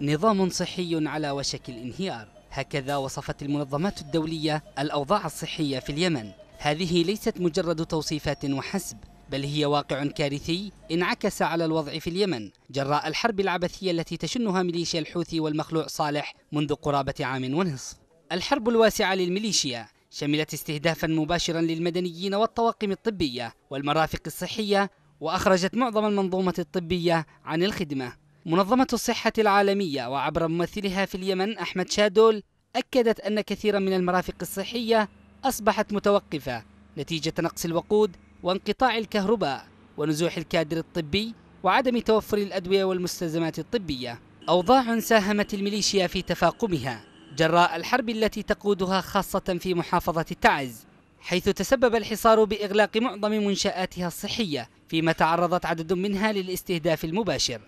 نظام صحي على وشك الانهيار هكذا وصفت المنظمات الدولية الأوضاع الصحية في اليمن هذه ليست مجرد توصيفات وحسب بل هي واقع كارثي انعكس على الوضع في اليمن جراء الحرب العبثية التي تشنها ميليشيا الحوثي والمخلوع صالح منذ قرابة عام ونصف الحرب الواسعة للميليشيا شملت استهدافا مباشرا للمدنيين والطواقم الطبية والمرافق الصحية وأخرجت معظم المنظومة الطبية عن الخدمة منظمة الصحة العالمية وعبر ممثلها في اليمن أحمد شادول أكدت أن كثيرا من المرافق الصحية أصبحت متوقفة نتيجة نقص الوقود وانقطاع الكهرباء ونزوح الكادر الطبي وعدم توفر الأدوية والمستلزمات الطبية أوضاع ساهمت الميليشيا في تفاقمها جراء الحرب التي تقودها خاصة في محافظة تعز حيث تسبب الحصار بإغلاق معظم منشآتها الصحية فيما تعرضت عدد منها للاستهداف المباشر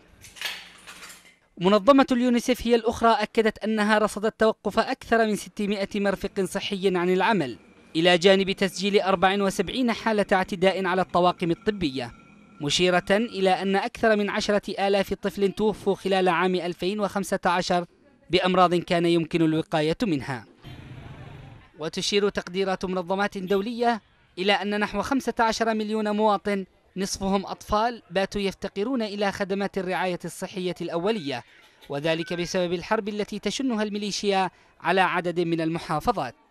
منظمة اليونيسف هي الأخرى أكدت أنها رصدت توقف أكثر من 600 مرفق صحي عن العمل إلى جانب تسجيل 74 حالة اعتداء على الطواقم الطبية مشيرة إلى أن أكثر من عشرة آلاف طفل توفوا خلال عام 2015 بأمراض كان يمكن الوقاية منها وتشير تقديرات منظمات دولية إلى أن نحو 15 مليون مواطن نصفهم أطفال باتوا يفتقرون إلى خدمات الرعاية الصحية الأولية وذلك بسبب الحرب التي تشنها الميليشيا على عدد من المحافظات